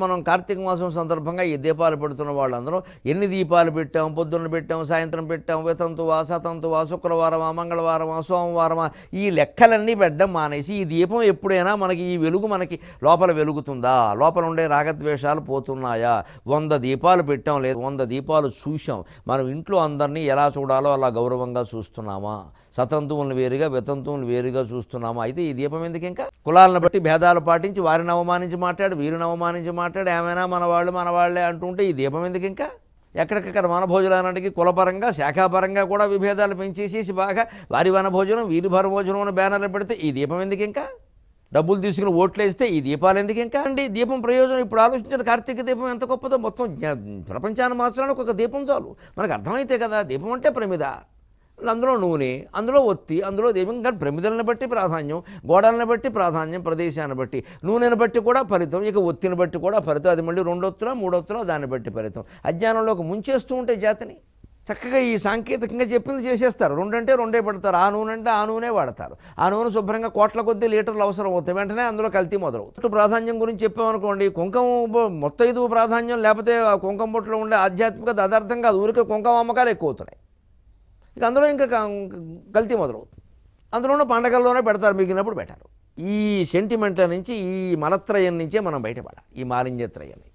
మనం కార్తీక మాసం సందర్భంగా ఈ దీపాలు పెడుతున్న వాళ్ళందరూ ఎన్ని దీపాలు పెట్టాం పొద్దున్న పెట్టాం సాయంత్రం పెట్టాం వితంతువా సతంతువా శుక్రవారమా మంగళవారమా సోమవారమా ఈ లెక్కలన్నీ పెట్టడం మానేసి ఈ దీపం ఎప్పుడైనా మనకి ఈ వెలుగు మనకి లోపల వెలుగుతుందా లోపల ఉండే రాగద్వేషాలు పోతున్నాయా వంద దీపాలు పెట్టాం లేదు వంద దీపాలు చూసాం మనం ఇంట్లో అందరినీ ఎలా చూడాలో అలా గౌరవంగా చూస్తున్నామా సతంతువులను వేరుగా వితంతువులను వేరుగా చూస్తున్నామా అయితే ఈ దీపం ఎందుకు ఇంకా కులాలను బట్టి భేదాలు పాటించి వారిని అవమానించి మాట్లాడు వీరిని అవమానించి మాట్లాడి ఏమైనా మన వాళ్ళు మన వాళ్ళే అంటుంటే ఈ దీపం ఎందుకు ఇంకా ఎక్కడికక్కడ వనభోజనానికి కులపరంగా శాఖాపరంగా కూడా విభేదాలు పెంచేసేసి బాగా వారి వనభోజనం వీరి భోజనం అని బ్యానర్లు పెడితే ఈ దీపం ఎందుకు ఇంకా డబ్బులు తీసుకుని ఓట్లేస్తే ఈ దీపాలు ఎందుకు ఇంకా అండి దీపం ప్రయోజనం ఇప్పుడు ఆలోచించిన కార్తీక దీపం ఎంత గొప్పదో మొత్తం ప్రపంచాన్ని మార్చడానికి ఒక దీపం చాలు మనకు అర్థమైతే కదా దీపం అంటే ప్రమిద అందులో నూనె అందులో ఒత్తి అందులో దేవం కానీ ప్రమిదలను బట్టి ప్రాధాన్యం గోడలను బట్టి ప్రాధాన్యం ప్రదేశాన్ని బట్టి నూనెను బట్టి కూడా ఫలితం ఇక ఒత్తిని బట్టి కూడా ఫలితం అది మళ్ళీ రెండొత్తులో మూడొత్తులో దాన్ని బట్టి ఫలితం అజ్ఞానంలోకి ముంచేస్తూ ఉంటే జాతిని చక్కగా ఈ సాంకేతికంగా చెప్పింది చేసేస్తారు రెండంటే రెండే పడతారు ఆ నూనె అంటే ఆ నూనె వాడతారు ఆ నూనె శుభ్రంగా కోట్ల కొద్దీ లీటర్లు అవసరం అవుతాయి వెంటనే అందులో కల్తీ మొదలవుతుంది ప్రాధాన్యం గురించి చెప్పామనుకోండి కుంకం మొత్తం ఐదు ప్రాధాన్యం లేకపోతే కుంకం బొట్టులో ఉండే ఆధ్యాత్మికత అదార్థం కాదు ఊరికే కుంకం అమ్మకాలు ఎక్కువ అవుతున్నాయి ఇక అందులో ఇంకా కల్తీ మొదలవుతుంది ఉన్న పండగల్లోనే పెడతారు మిగిలినప్పుడు పెట్టారు ఈ సెంటిమెంట్ల నుంచి ఈ మలత్రయం నుంచే మనం బయటపడాలి ఈ మాలిన్యత్రయం